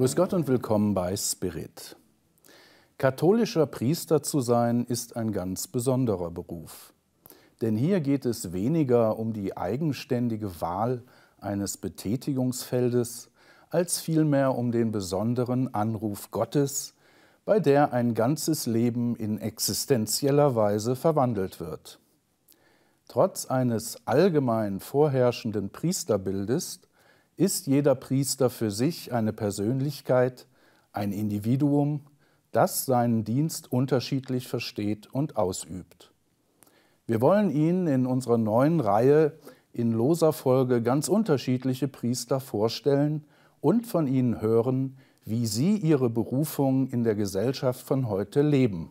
Grüß Gott und willkommen bei Spirit. Katholischer Priester zu sein ist ein ganz besonderer Beruf. Denn hier geht es weniger um die eigenständige Wahl eines Betätigungsfeldes, als vielmehr um den besonderen Anruf Gottes, bei der ein ganzes Leben in existenzieller Weise verwandelt wird. Trotz eines allgemein vorherrschenden Priesterbildes ist jeder Priester für sich eine Persönlichkeit, ein Individuum, das seinen Dienst unterschiedlich versteht und ausübt. Wir wollen Ihnen in unserer neuen Reihe in loser Folge ganz unterschiedliche Priester vorstellen und von ihnen hören, wie sie ihre Berufung in der Gesellschaft von heute leben.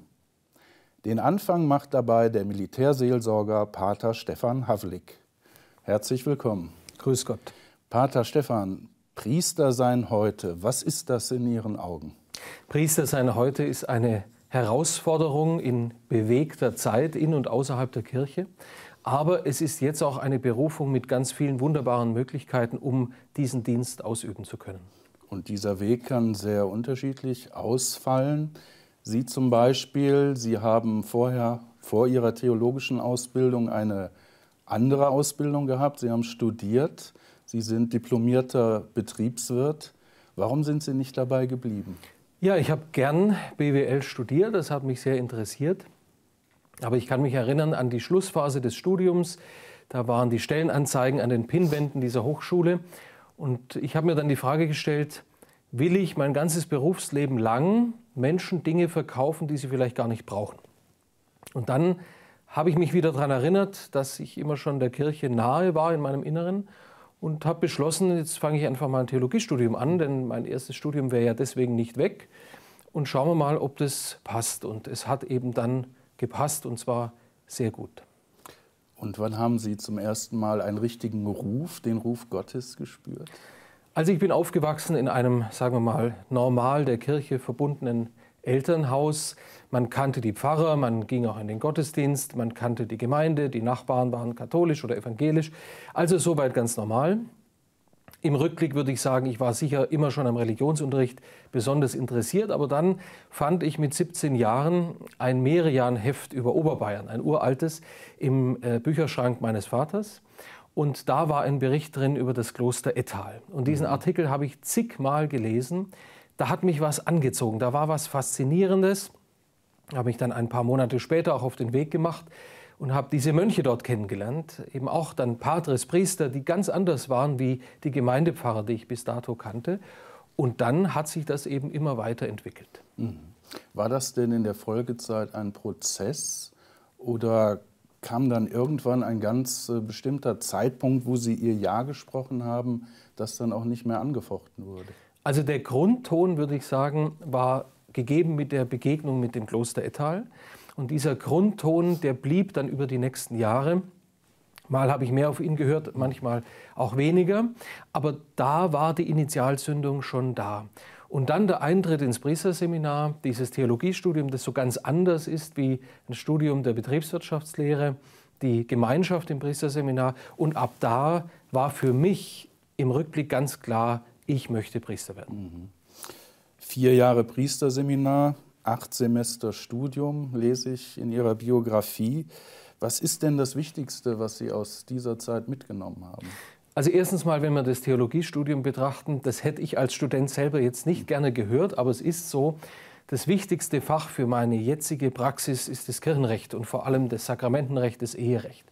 Den Anfang macht dabei der Militärseelsorger Pater Stefan Havlik. Herzlich willkommen. Grüß Gott. Pater Stefan, Priester sein heute, was ist das in Ihren Augen? Priester sein heute ist eine Herausforderung in bewegter Zeit in und außerhalb der Kirche. Aber es ist jetzt auch eine Berufung mit ganz vielen wunderbaren Möglichkeiten, um diesen Dienst ausüben zu können. Und dieser Weg kann sehr unterschiedlich ausfallen. Sie zum Beispiel, Sie haben vorher, vor Ihrer theologischen Ausbildung, eine andere Ausbildung gehabt. Sie haben studiert. Sie sind diplomierter Betriebswirt. Warum sind Sie nicht dabei geblieben? Ja, ich habe gern BWL studiert, das hat mich sehr interessiert. Aber ich kann mich erinnern an die Schlussphase des Studiums. Da waren die Stellenanzeigen an den Pinnwänden dieser Hochschule. Und ich habe mir dann die Frage gestellt, will ich mein ganzes Berufsleben lang Menschen Dinge verkaufen, die sie vielleicht gar nicht brauchen? Und dann habe ich mich wieder daran erinnert, dass ich immer schon der Kirche nahe war in meinem Inneren und habe beschlossen, jetzt fange ich einfach mal ein Theologiestudium an, denn mein erstes Studium wäre ja deswegen nicht weg. Und schauen wir mal, ob das passt. Und es hat eben dann gepasst und zwar sehr gut. Und wann haben Sie zum ersten Mal einen richtigen Ruf, den Ruf Gottes gespürt? Also ich bin aufgewachsen in einem, sagen wir mal, normal der Kirche verbundenen Elternhaus. Man kannte die Pfarrer, man ging auch in den Gottesdienst, man kannte die Gemeinde, die Nachbarn waren katholisch oder evangelisch. Also soweit ganz normal. Im Rückblick würde ich sagen, ich war sicher immer schon am Religionsunterricht besonders interessiert, aber dann fand ich mit 17 Jahren ein Merian-Heft über Oberbayern, ein uraltes, im äh, Bücherschrank meines Vaters. Und da war ein Bericht drin über das Kloster Ettal. Und diesen mhm. Artikel habe ich zigmal gelesen da hat mich was angezogen, da war was Faszinierendes. Habe mich dann ein paar Monate später auch auf den Weg gemacht und habe diese Mönche dort kennengelernt, eben auch dann Patres, Priester, die ganz anders waren wie die Gemeindepfarrer, die ich bis dato kannte. Und dann hat sich das eben immer weiterentwickelt. Mhm. War das denn in der Folgezeit ein Prozess oder kam dann irgendwann ein ganz äh, bestimmter Zeitpunkt, wo Sie Ihr Ja gesprochen haben, das dann auch nicht mehr angefochten wurde? Also der Grundton, würde ich sagen, war gegeben mit der Begegnung mit dem Kloster Ettal. Und dieser Grundton, der blieb dann über die nächsten Jahre. Mal habe ich mehr auf ihn gehört, manchmal auch weniger. Aber da war die Initialzündung schon da. Und dann der Eintritt ins Priesterseminar, dieses Theologiestudium, das so ganz anders ist wie ein Studium der Betriebswirtschaftslehre, die Gemeinschaft im Priesterseminar. Und ab da war für mich im Rückblick ganz klar, ich möchte Priester werden. Mhm. Vier Jahre Priesterseminar, acht Semester Studium, lese ich in Ihrer Biografie. Was ist denn das Wichtigste, was Sie aus dieser Zeit mitgenommen haben? Also erstens mal, wenn wir das Theologiestudium betrachten, das hätte ich als Student selber jetzt nicht gerne gehört, aber es ist so, das wichtigste Fach für meine jetzige Praxis ist das Kirchenrecht und vor allem das Sakramentenrecht, das Eherecht.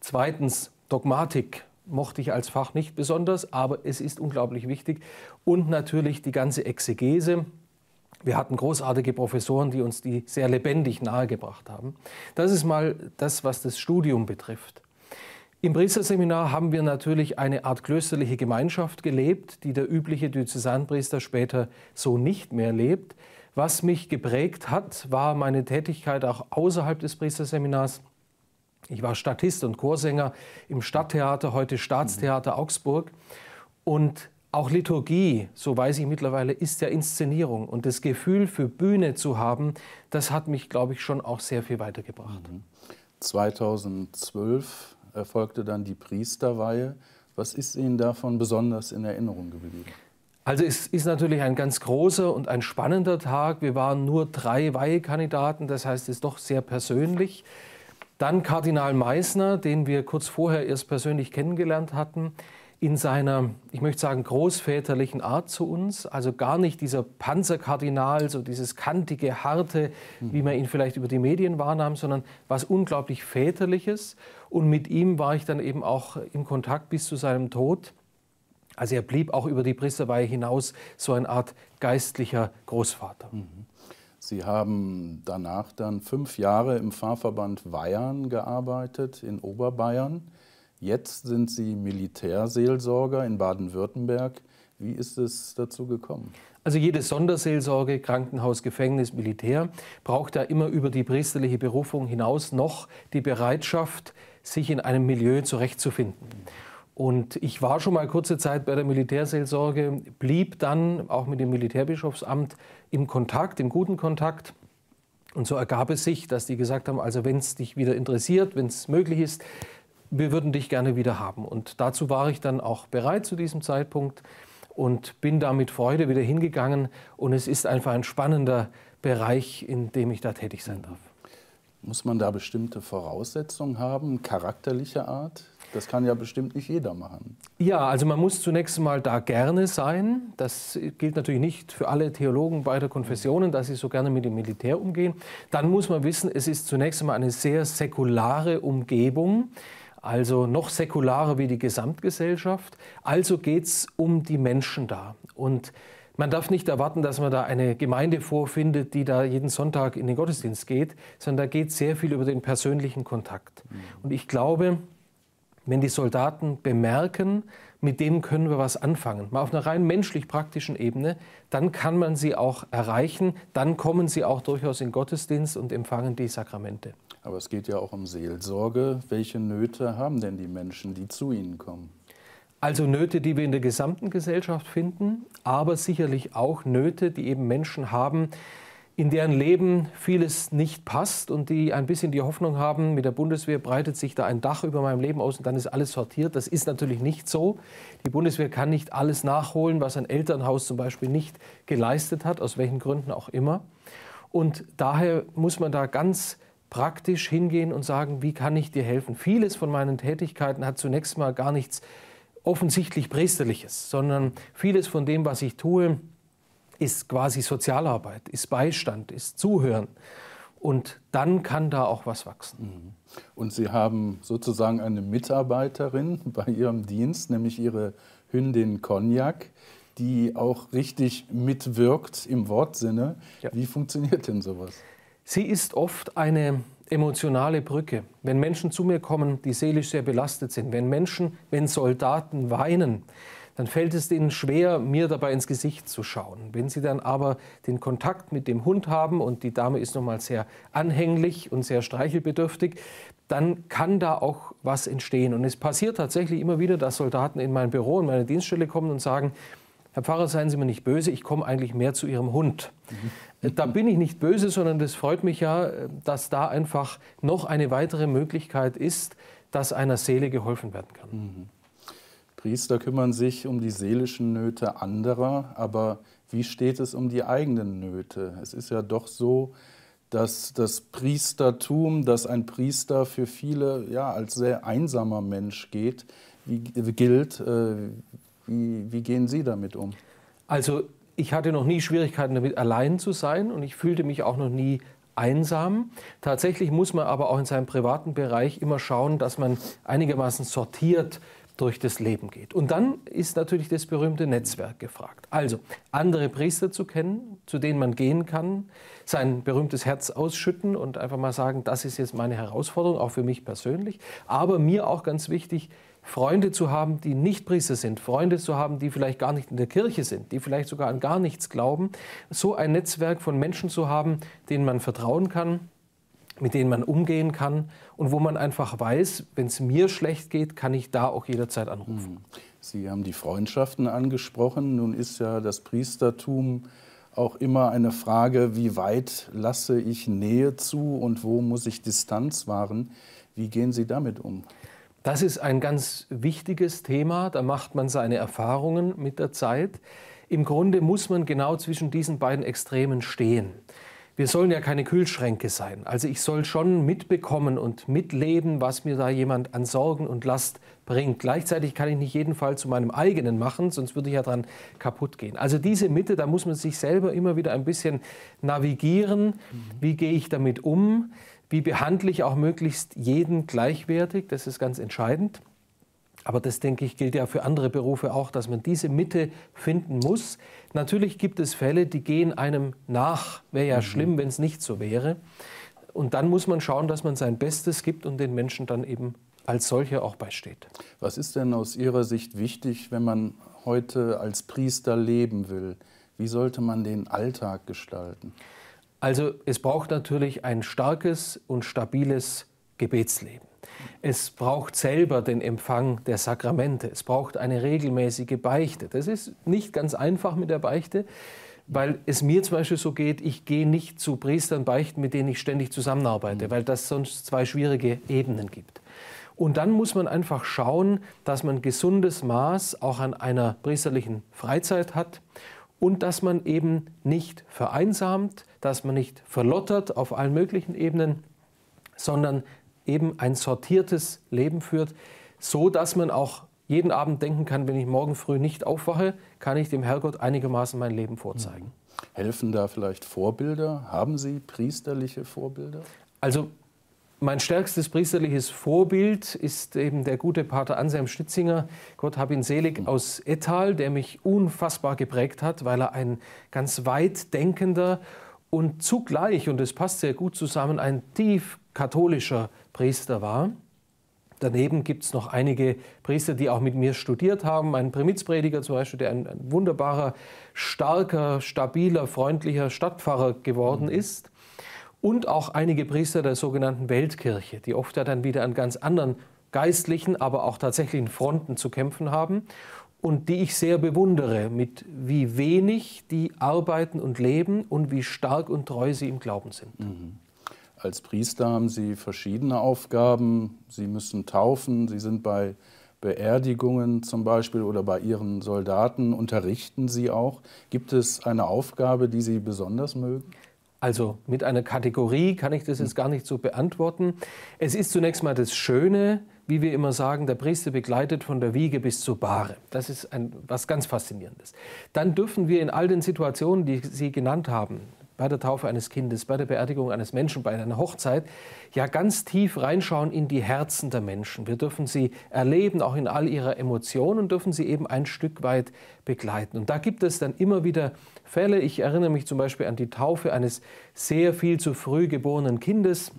Zweitens Dogmatik, mochte ich als Fach nicht besonders, aber es ist unglaublich wichtig. Und natürlich die ganze Exegese. Wir hatten großartige Professoren, die uns die sehr lebendig nahegebracht haben. Das ist mal das, was das Studium betrifft. Im Priesterseminar haben wir natürlich eine Art klösterliche Gemeinschaft gelebt, die der übliche Diözesanpriester später so nicht mehr lebt. Was mich geprägt hat, war meine Tätigkeit auch außerhalb des Priesterseminars ich war Statist und Chorsänger im Stadttheater, heute Staatstheater mhm. Augsburg. Und auch Liturgie, so weiß ich mittlerweile, ist ja Inszenierung. Und das Gefühl für Bühne zu haben, das hat mich, glaube ich, schon auch sehr viel weitergebracht. 2012 mhm. erfolgte dann die Priesterweihe. Was ist Ihnen davon besonders in Erinnerung geblieben? Also es ist natürlich ein ganz großer und ein spannender Tag. Wir waren nur drei Weihekandidaten, das heißt es ist doch sehr persönlich. Dann Kardinal Meissner, den wir kurz vorher erst persönlich kennengelernt hatten, in seiner, ich möchte sagen, großväterlichen Art zu uns. Also gar nicht dieser Panzerkardinal, so dieses kantige, harte, hm. wie man ihn vielleicht über die Medien wahrnahm, sondern was unglaublich väterliches. Und mit ihm war ich dann eben auch im Kontakt bis zu seinem Tod. Also er blieb auch über die Priesterweihe hinaus so eine Art geistlicher Großvater. Mhm. Sie haben danach dann fünf Jahre im Pfarrverband Bayern gearbeitet in Oberbayern. Jetzt sind Sie Militärseelsorger in Baden-Württemberg. Wie ist es dazu gekommen? Also jede Sonderseelsorge, Krankenhaus, Gefängnis, Militär braucht da immer über die priesterliche Berufung hinaus noch die Bereitschaft, sich in einem Milieu zurechtzufinden. Und ich war schon mal kurze Zeit bei der Militärseelsorge, blieb dann auch mit dem Militärbischofsamt im Kontakt, im guten Kontakt. Und so ergab es sich, dass die gesagt haben, also wenn es dich wieder interessiert, wenn es möglich ist, wir würden dich gerne wieder haben. Und dazu war ich dann auch bereit zu diesem Zeitpunkt und bin da mit Freude wieder hingegangen. Und es ist einfach ein spannender Bereich, in dem ich da tätig sein darf. Muss man da bestimmte Voraussetzungen haben, charakterlicher Art? Das kann ja bestimmt nicht jeder machen. Ja, also man muss zunächst mal da gerne sein. Das gilt natürlich nicht für alle Theologen beider Konfessionen, dass sie so gerne mit dem Militär umgehen. Dann muss man wissen, es ist zunächst mal eine sehr säkulare Umgebung also noch säkularer wie die Gesamtgesellschaft. Also geht es um die Menschen da. Und man darf nicht erwarten, dass man da eine Gemeinde vorfindet, die da jeden Sonntag in den Gottesdienst geht, sondern da geht sehr viel über den persönlichen Kontakt. Mhm. Und ich glaube, wenn die Soldaten bemerken, mit dem können wir was anfangen, mal auf einer rein menschlich-praktischen Ebene, dann kann man sie auch erreichen, dann kommen sie auch durchaus in Gottesdienst und empfangen die Sakramente. Aber es geht ja auch um Seelsorge. Welche Nöte haben denn die Menschen, die zu ihnen kommen? Also Nöte, die wir in der gesamten Gesellschaft finden, aber sicherlich auch Nöte, die eben Menschen haben, in deren Leben vieles nicht passt und die ein bisschen die Hoffnung haben, mit der Bundeswehr breitet sich da ein Dach über meinem Leben aus und dann ist alles sortiert. Das ist natürlich nicht so. Die Bundeswehr kann nicht alles nachholen, was ein Elternhaus zum Beispiel nicht geleistet hat, aus welchen Gründen auch immer. Und daher muss man da ganz praktisch hingehen und sagen, wie kann ich dir helfen? Vieles von meinen Tätigkeiten hat zunächst mal gar nichts offensichtlich Priesterliches, sondern vieles von dem, was ich tue, ist quasi Sozialarbeit, ist Beistand, ist Zuhören. Und dann kann da auch was wachsen. Mhm. Und Sie haben sozusagen eine Mitarbeiterin bei Ihrem Dienst, nämlich Ihre Hündin Cognac, die auch richtig mitwirkt im Wortsinne. Ja. Wie funktioniert denn sowas? Sie ist oft eine emotionale Brücke. Wenn Menschen zu mir kommen, die seelisch sehr belastet sind, wenn Menschen, wenn Soldaten weinen, dann fällt es ihnen schwer, mir dabei ins Gesicht zu schauen. Wenn sie dann aber den Kontakt mit dem Hund haben und die Dame ist nochmal sehr anhänglich und sehr streichelbedürftig, dann kann da auch was entstehen. Und es passiert tatsächlich immer wieder, dass Soldaten in mein Büro, in meine Dienststelle kommen und sagen, Herr Pfarrer, seien Sie mir nicht böse, ich komme eigentlich mehr zu Ihrem Hund. Mhm. Da bin ich nicht böse, sondern das freut mich ja, dass da einfach noch eine weitere Möglichkeit ist, dass einer Seele geholfen werden kann. Mhm. Priester kümmern sich um die seelischen Nöte anderer, aber wie steht es um die eigenen Nöte? Es ist ja doch so, dass das Priestertum, dass ein Priester für viele ja, als sehr einsamer Mensch geht, wie, äh, gilt. Äh, wie, wie gehen Sie damit um? Also ich hatte noch nie Schwierigkeiten damit, allein zu sein und ich fühlte mich auch noch nie einsam. Tatsächlich muss man aber auch in seinem privaten Bereich immer schauen, dass man einigermaßen sortiert durch das Leben geht. Und dann ist natürlich das berühmte Netzwerk gefragt. Also andere Priester zu kennen, zu denen man gehen kann, sein berühmtes Herz ausschütten und einfach mal sagen, das ist jetzt meine Herausforderung, auch für mich persönlich. Aber mir auch ganz wichtig, Freunde zu haben, die nicht Priester sind, Freunde zu haben, die vielleicht gar nicht in der Kirche sind, die vielleicht sogar an gar nichts glauben, so ein Netzwerk von Menschen zu haben, denen man vertrauen kann mit denen man umgehen kann und wo man einfach weiß, wenn es mir schlecht geht, kann ich da auch jederzeit anrufen. Hm. Sie haben die Freundschaften angesprochen. Nun ist ja das Priestertum auch immer eine Frage, wie weit lasse ich Nähe zu und wo muss ich Distanz wahren. Wie gehen Sie damit um? Das ist ein ganz wichtiges Thema. Da macht man seine Erfahrungen mit der Zeit. Im Grunde muss man genau zwischen diesen beiden Extremen stehen wir sollen ja keine Kühlschränke sein. Also ich soll schon mitbekommen und mitleben, was mir da jemand an Sorgen und Last bringt. Gleichzeitig kann ich nicht jeden Fall zu meinem eigenen machen, sonst würde ich ja dran kaputt gehen. Also diese Mitte, da muss man sich selber immer wieder ein bisschen navigieren. Mhm. Wie gehe ich damit um? Wie behandle ich auch möglichst jeden gleichwertig? Das ist ganz entscheidend. Aber das, denke ich, gilt ja für andere Berufe auch, dass man diese Mitte finden muss. Natürlich gibt es Fälle, die gehen einem nach. Wäre ja mhm. schlimm, wenn es nicht so wäre. Und dann muss man schauen, dass man sein Bestes gibt und den Menschen dann eben als solcher auch beisteht. Was ist denn aus Ihrer Sicht wichtig, wenn man heute als Priester leben will? Wie sollte man den Alltag gestalten? Also es braucht natürlich ein starkes und stabiles Gebetsleben. Es braucht selber den Empfang der Sakramente. Es braucht eine regelmäßige Beichte. Das ist nicht ganz einfach mit der Beichte, weil es mir zum Beispiel so geht, ich gehe nicht zu Priestern beichten, mit denen ich ständig zusammenarbeite, mhm. weil das sonst zwei schwierige Ebenen gibt. Und dann muss man einfach schauen, dass man gesundes Maß auch an einer priesterlichen Freizeit hat und dass man eben nicht vereinsamt, dass man nicht verlottert auf allen möglichen Ebenen, sondern eben ein sortiertes Leben führt, so dass man auch jeden Abend denken kann, wenn ich morgen früh nicht aufwache, kann ich dem Herrgott einigermaßen mein Leben vorzeigen. Helfen da vielleicht Vorbilder? Haben Sie priesterliche Vorbilder? Also mein stärkstes priesterliches Vorbild ist eben der gute Pater Anselm Schnitzinger, Gott hab ihn selig, mhm. aus Ettal, der mich unfassbar geprägt hat, weil er ein ganz weit denkender und zugleich, und es passt sehr gut zusammen, ein tief katholischer Priester war. Daneben gibt es noch einige Priester, die auch mit mir studiert haben. Ein Primizprediger zum Beispiel, der ein, ein wunderbarer, starker, stabiler, freundlicher Stadtpfarrer geworden mhm. ist. Und auch einige Priester der sogenannten Weltkirche, die oft ja dann wieder an ganz anderen geistlichen, aber auch tatsächlichen Fronten zu kämpfen haben und die ich sehr bewundere, mit wie wenig die arbeiten und leben und wie stark und treu sie im Glauben sind. Mhm. Als Priester haben Sie verschiedene Aufgaben. Sie müssen taufen, Sie sind bei Beerdigungen zum Beispiel oder bei Ihren Soldaten, unterrichten Sie auch. Gibt es eine Aufgabe, die Sie besonders mögen? Also mit einer Kategorie kann ich das jetzt gar nicht so beantworten. Es ist zunächst mal das Schöne, wie wir immer sagen, der Priester begleitet von der Wiege bis zur Bahre. Das ist ein, was ganz Faszinierendes. Dann dürfen wir in all den Situationen, die Sie genannt haben, bei der Taufe eines Kindes, bei der Beerdigung eines Menschen, bei einer Hochzeit, ja ganz tief reinschauen in die Herzen der Menschen. Wir dürfen sie erleben, auch in all ihrer Emotionen und dürfen sie eben ein Stück weit begleiten. Und da gibt es dann immer wieder Fälle. Ich erinnere mich zum Beispiel an die Taufe eines sehr viel zu früh geborenen Kindes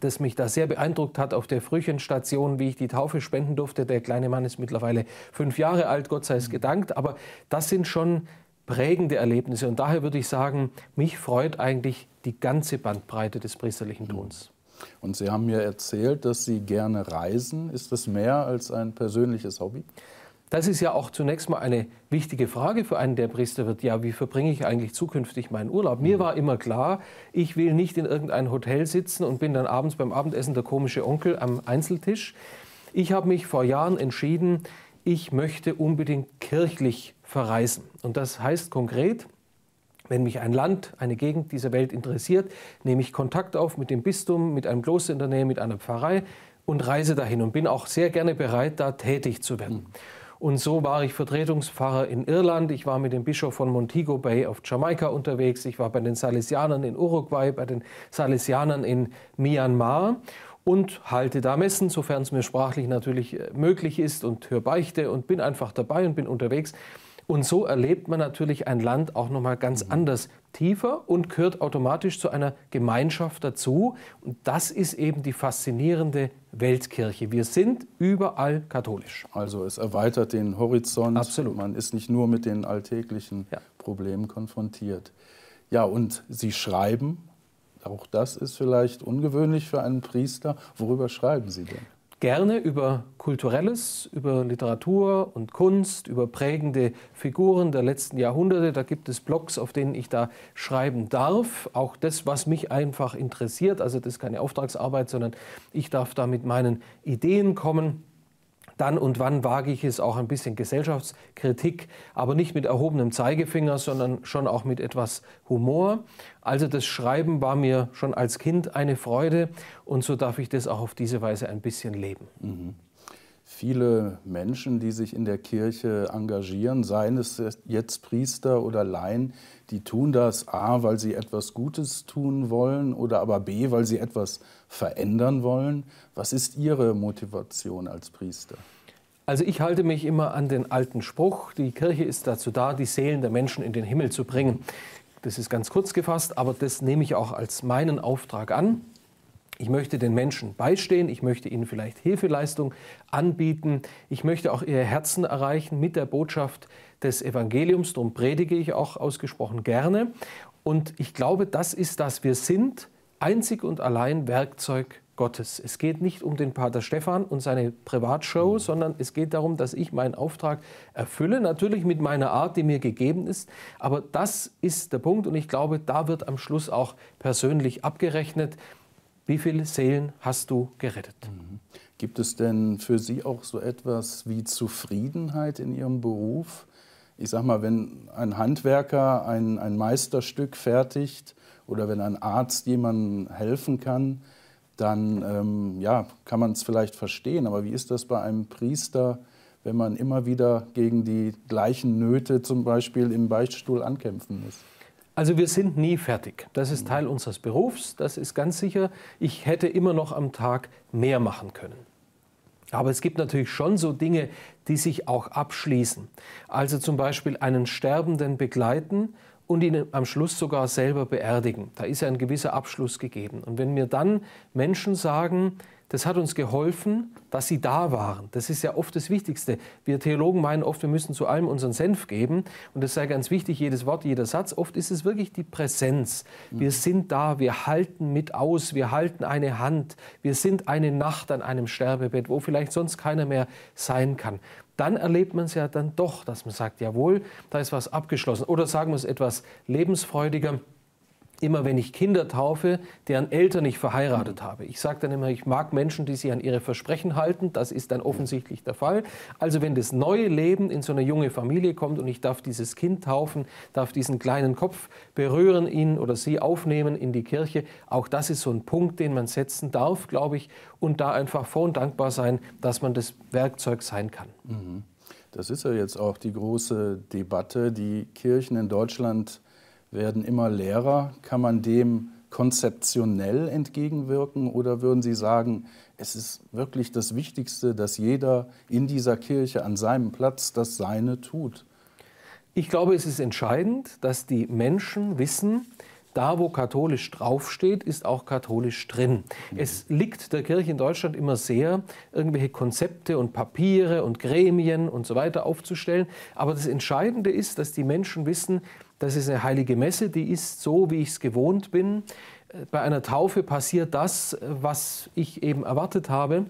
das mich da sehr beeindruckt hat auf der Frühchenstation, wie ich die Taufe spenden durfte. Der kleine Mann ist mittlerweile fünf Jahre alt, Gott sei es gedankt. Aber das sind schon prägende Erlebnisse. Und daher würde ich sagen, mich freut eigentlich die ganze Bandbreite des priesterlichen Tuns. Mhm. Und Sie haben mir erzählt, dass Sie gerne reisen. Ist das mehr als ein persönliches Hobby? Das ist ja auch zunächst mal eine wichtige Frage für einen, der Priester wird. Ja, wie verbringe ich eigentlich zukünftig meinen Urlaub? Mir mhm. war immer klar, ich will nicht in irgendein Hotel sitzen und bin dann abends beim Abendessen der komische Onkel am Einzeltisch. Ich habe mich vor Jahren entschieden, ich möchte unbedingt kirchlich verreisen. Und das heißt konkret, wenn mich ein Land, eine Gegend dieser Welt interessiert, nehme ich Kontakt auf mit dem Bistum, mit einem Kloster in der Nähe, mit einer Pfarrei und reise dahin und bin auch sehr gerne bereit, da tätig zu werden. Und so war ich Vertretungspfarrer in Irland, ich war mit dem Bischof von Montego Bay auf Jamaika unterwegs, ich war bei den Salesianern in Uruguay, bei den Salesianern in Myanmar und halte da Messen, sofern es mir sprachlich natürlich äh, möglich ist und höre Beichte und bin einfach dabei und bin unterwegs. Und so erlebt man natürlich ein Land auch noch mal ganz mhm. anders tiefer und gehört automatisch zu einer Gemeinschaft dazu. Und das ist eben die faszinierende Weltkirche. Wir sind überall katholisch. Also es erweitert den Horizont. Absolut. Man ist nicht nur mit den alltäglichen ja. Problemen konfrontiert. Ja, und Sie schreiben, auch das ist vielleicht ungewöhnlich für einen Priester. Worüber schreiben Sie denn? gerne über Kulturelles, über Literatur und Kunst, über prägende Figuren der letzten Jahrhunderte. Da gibt es Blogs, auf denen ich da schreiben darf. Auch das, was mich einfach interessiert. Also das ist keine Auftragsarbeit, sondern ich darf da mit meinen Ideen kommen. Dann und wann wage ich es auch ein bisschen Gesellschaftskritik, aber nicht mit erhobenem Zeigefinger, sondern schon auch mit etwas Humor. Also das Schreiben war mir schon als Kind eine Freude und so darf ich das auch auf diese Weise ein bisschen leben. Mhm viele Menschen, die sich in der Kirche engagieren, seien es jetzt Priester oder Laien, die tun das A, weil sie etwas Gutes tun wollen oder aber B, weil sie etwas verändern wollen. Was ist Ihre Motivation als Priester? Also ich halte mich immer an den alten Spruch, die Kirche ist dazu da, die Seelen der Menschen in den Himmel zu bringen. Das ist ganz kurz gefasst, aber das nehme ich auch als meinen Auftrag an. Ich möchte den Menschen beistehen, ich möchte ihnen vielleicht Hilfeleistung anbieten, ich möchte auch ihr Herzen erreichen mit der Botschaft des Evangeliums, darum predige ich auch ausgesprochen gerne. Und ich glaube, das ist das, wir sind einzig und allein Werkzeug Gottes. Es geht nicht um den Pater Stefan und seine Privatshow, mhm. sondern es geht darum, dass ich meinen Auftrag erfülle, natürlich mit meiner Art, die mir gegeben ist. Aber das ist der Punkt und ich glaube, da wird am Schluss auch persönlich abgerechnet. Wie viele Seelen hast du gerettet? Mhm. Gibt es denn für Sie auch so etwas wie Zufriedenheit in Ihrem Beruf? Ich sag mal, wenn ein Handwerker ein, ein Meisterstück fertigt oder wenn ein Arzt jemandem helfen kann, dann ähm, ja, kann man es vielleicht verstehen. Aber wie ist das bei einem Priester, wenn man immer wieder gegen die gleichen Nöte zum Beispiel im Beichtstuhl ankämpfen muss? Also wir sind nie fertig. Das ist mhm. Teil unseres Berufs, das ist ganz sicher. Ich hätte immer noch am Tag mehr machen können. Aber es gibt natürlich schon so Dinge, die sich auch abschließen. Also zum Beispiel einen Sterbenden begleiten und ihn am Schluss sogar selber beerdigen. Da ist ja ein gewisser Abschluss gegeben. Und wenn mir dann Menschen sagen, das hat uns geholfen, dass sie da waren. Das ist ja oft das Wichtigste. Wir Theologen meinen oft, wir müssen zu allem unseren Senf geben. Und das sei ganz wichtig, jedes Wort, jeder Satz. Oft ist es wirklich die Präsenz. Mhm. Wir sind da, wir halten mit aus, wir halten eine Hand. Wir sind eine Nacht an einem Sterbebett, wo vielleicht sonst keiner mehr sein kann dann erlebt man es ja dann doch, dass man sagt, jawohl, da ist was abgeschlossen. Oder sagen wir es etwas lebensfreudiger, immer wenn ich Kinder taufe, deren Eltern ich verheiratet habe. Ich sage dann immer, ich mag Menschen, die sich an ihre Versprechen halten. Das ist dann offensichtlich der Fall. Also wenn das neue Leben in so eine junge Familie kommt und ich darf dieses Kind taufen, darf diesen kleinen Kopf berühren, ihn oder sie aufnehmen in die Kirche, auch das ist so ein Punkt, den man setzen darf, glaube ich, und da einfach vor und dankbar sein, dass man das Werkzeug sein kann. Mhm. Das ist ja jetzt auch die große Debatte, die Kirchen in Deutschland werden immer leerer. Kann man dem konzeptionell entgegenwirken oder würden Sie sagen, es ist wirklich das Wichtigste, dass jeder in dieser Kirche an seinem Platz das Seine tut? Ich glaube, es ist entscheidend, dass die Menschen wissen, da wo katholisch draufsteht, ist auch katholisch drin. Mhm. Es liegt der Kirche in Deutschland immer sehr, irgendwelche Konzepte und Papiere und Gremien und so weiter aufzustellen. Aber das Entscheidende ist, dass die Menschen wissen, das ist eine heilige Messe, die ist so, wie ich es gewohnt bin. Äh, bei einer Taufe passiert das, was ich eben erwartet habe.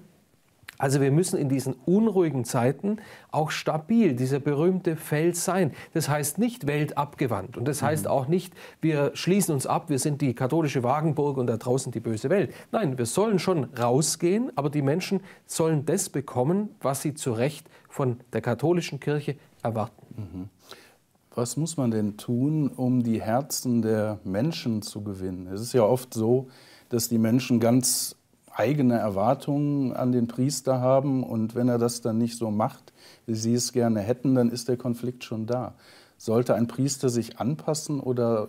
Also wir müssen in diesen unruhigen Zeiten auch stabil dieser berühmte Fels sein. Das heißt nicht weltabgewandt und das heißt mhm. auch nicht, wir schließen uns ab, wir sind die katholische Wagenburg und da draußen die böse Welt. Nein, wir sollen schon rausgehen, aber die Menschen sollen das bekommen, was sie zu Recht von der katholischen Kirche erwarten. Mhm was muss man denn tun, um die Herzen der Menschen zu gewinnen? Es ist ja oft so, dass die Menschen ganz eigene Erwartungen an den Priester haben und wenn er das dann nicht so macht, wie sie es gerne hätten, dann ist der Konflikt schon da. Sollte ein Priester sich anpassen oder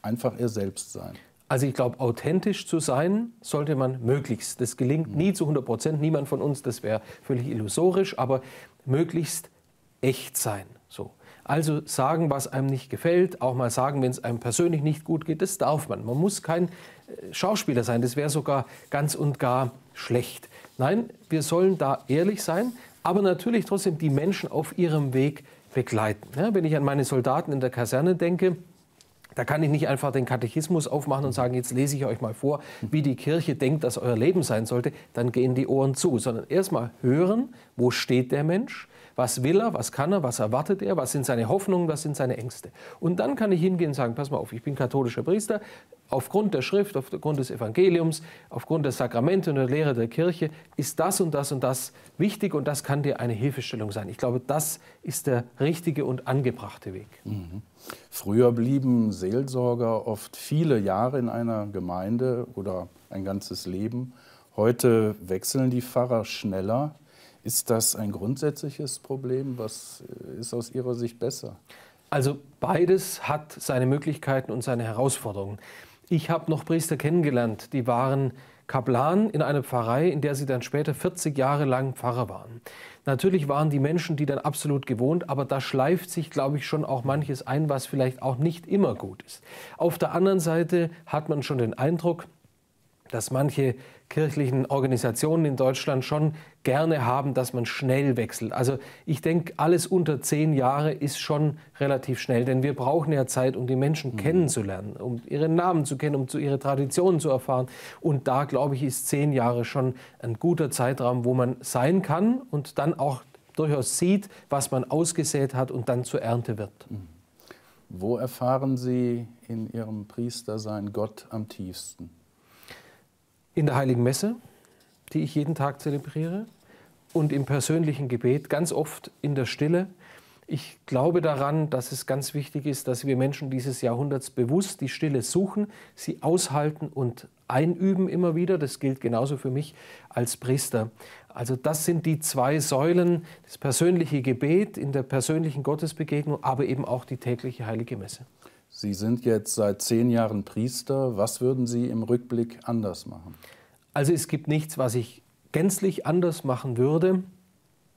einfach er selbst sein? Also ich glaube, authentisch zu sein sollte man möglichst. Das gelingt mhm. nie zu 100 Prozent, niemand von uns, das wäre völlig illusorisch, aber möglichst echt sein. Also sagen, was einem nicht gefällt, auch mal sagen, wenn es einem persönlich nicht gut geht, das darf man. Man muss kein äh, Schauspieler sein, das wäre sogar ganz und gar schlecht. Nein, wir sollen da ehrlich sein, aber natürlich trotzdem die Menschen auf ihrem Weg begleiten. Ja, wenn ich an meine Soldaten in der Kaserne denke, da kann ich nicht einfach den Katechismus aufmachen und sagen, jetzt lese ich euch mal vor, wie die Kirche denkt, dass euer Leben sein sollte. Dann gehen die Ohren zu, sondern erstmal hören, wo steht der Mensch, was will er, was kann er, was erwartet er, was sind seine Hoffnungen, was sind seine Ängste. Und dann kann ich hingehen und sagen, pass mal auf, ich bin katholischer Priester, aufgrund der Schrift, aufgrund des Evangeliums, aufgrund der Sakramente und der Lehre der Kirche ist das und das und das wichtig und das kann dir eine Hilfestellung sein. Ich glaube, das ist der richtige und angebrachte Weg. Mhm. Früher blieben Seelsorger oft viele Jahre in einer Gemeinde oder ein ganzes Leben. Heute wechseln die Pfarrer schneller. Ist das ein grundsätzliches Problem? Was äh, ist aus Ihrer Sicht besser? Also beides hat seine Möglichkeiten und seine Herausforderungen. Ich habe noch Priester kennengelernt, die waren Kaplan in einer Pfarrei, in der sie dann später 40 Jahre lang Pfarrer waren. Natürlich waren die Menschen die dann absolut gewohnt, aber da schleift sich, glaube ich, schon auch manches ein, was vielleicht auch nicht immer gut ist. Auf der anderen Seite hat man schon den Eindruck, dass manche kirchlichen Organisationen in Deutschland schon gerne haben, dass man schnell wechselt. Also ich denke, alles unter zehn Jahre ist schon relativ schnell, denn wir brauchen ja Zeit, um die Menschen mhm. kennenzulernen, um ihren Namen zu kennen, um zu ihre Traditionen zu erfahren. Und da, glaube ich, ist zehn Jahre schon ein guter Zeitraum, wo man sein kann und dann auch durchaus sieht, was man ausgesät hat und dann zur Ernte wird. Mhm. Wo erfahren Sie in Ihrem Priestersein Gott am tiefsten? in der Heiligen Messe, die ich jeden Tag zelebriere, und im persönlichen Gebet, ganz oft in der Stille. Ich glaube daran, dass es ganz wichtig ist, dass wir Menschen dieses Jahrhunderts bewusst die Stille suchen, sie aushalten und einüben immer wieder. Das gilt genauso für mich als Priester. Also das sind die zwei Säulen, das persönliche Gebet in der persönlichen Gottesbegegnung, aber eben auch die tägliche heilige Messe. Sie sind jetzt seit zehn Jahren Priester. Was würden Sie im Rückblick anders machen? Also es gibt nichts, was ich gänzlich anders machen würde.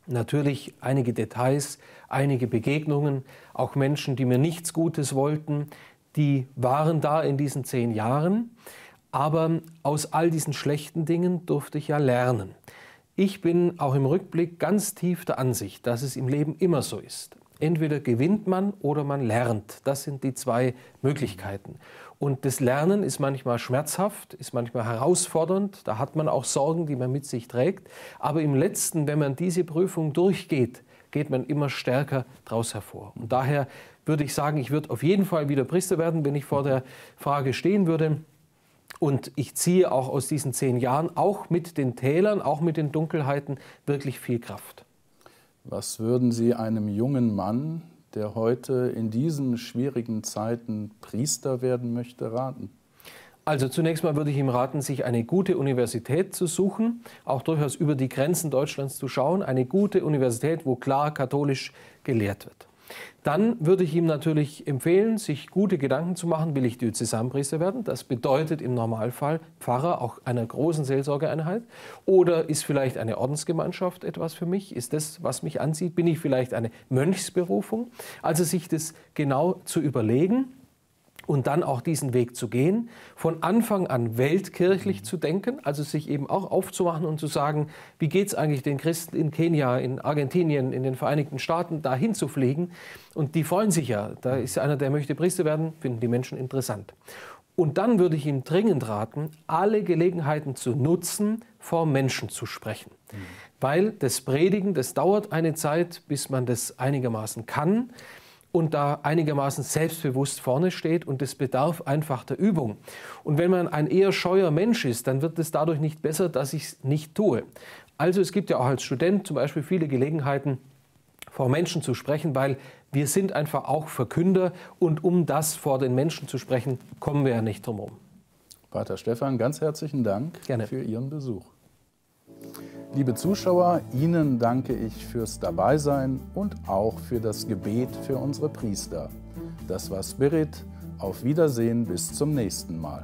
Natürlich einige Details, einige Begegnungen, auch Menschen, die mir nichts Gutes wollten, die waren da in diesen zehn Jahren. Aber aus all diesen schlechten Dingen durfte ich ja lernen. Ich bin auch im Rückblick ganz tief der Ansicht, dass es im Leben immer so ist. Entweder gewinnt man oder man lernt. Das sind die zwei Möglichkeiten. Und das Lernen ist manchmal schmerzhaft, ist manchmal herausfordernd. Da hat man auch Sorgen, die man mit sich trägt. Aber im letzten, wenn man diese Prüfung durchgeht, geht man immer stärker daraus hervor. Und daher würde ich sagen, ich würde auf jeden Fall wieder Priester werden, wenn ich vor der Frage stehen würde. Und ich ziehe auch aus diesen zehn Jahren, auch mit den Tälern, auch mit den Dunkelheiten, wirklich viel Kraft. Was würden Sie einem jungen Mann, der heute in diesen schwierigen Zeiten Priester werden möchte, raten? Also zunächst mal würde ich ihm raten, sich eine gute Universität zu suchen, auch durchaus über die Grenzen Deutschlands zu schauen, eine gute Universität, wo klar katholisch gelehrt wird. Dann würde ich ihm natürlich empfehlen, sich gute Gedanken zu machen, will ich Diözesanpriester werden? Das bedeutet im Normalfall Pfarrer auch einer großen Seelsorgeeinheit. Oder ist vielleicht eine Ordensgemeinschaft etwas für mich? Ist das, was mich anzieht? Bin ich vielleicht eine Mönchsberufung? Also sich das genau zu überlegen und dann auch diesen Weg zu gehen, von Anfang an weltkirchlich mhm. zu denken, also sich eben auch aufzumachen und zu sagen, wie geht es eigentlich den Christen in Kenia, in Argentinien, in den Vereinigten Staaten, da hinzufliegen? Und die freuen sich ja, da mhm. ist einer, der möchte Priester werden, finden die Menschen interessant. Und dann würde ich ihm dringend raten, alle Gelegenheiten zu nutzen, vor Menschen zu sprechen. Mhm. Weil das Predigen, das dauert eine Zeit, bis man das einigermaßen kann und da einigermaßen selbstbewusst vorne steht und es bedarf einfach der Übung. Und wenn man ein eher scheuer Mensch ist, dann wird es dadurch nicht besser, dass ich es nicht tue. Also es gibt ja auch als Student zum Beispiel viele Gelegenheiten, vor Menschen zu sprechen, weil wir sind einfach auch Verkünder und um das vor den Menschen zu sprechen, kommen wir ja nicht drum herum. Pater Stefan, ganz herzlichen Dank Gerne. für Ihren Besuch. Liebe Zuschauer, Ihnen danke ich fürs Dabeisein und auch für das Gebet für unsere Priester. Das war Spirit. Auf Wiedersehen bis zum nächsten Mal.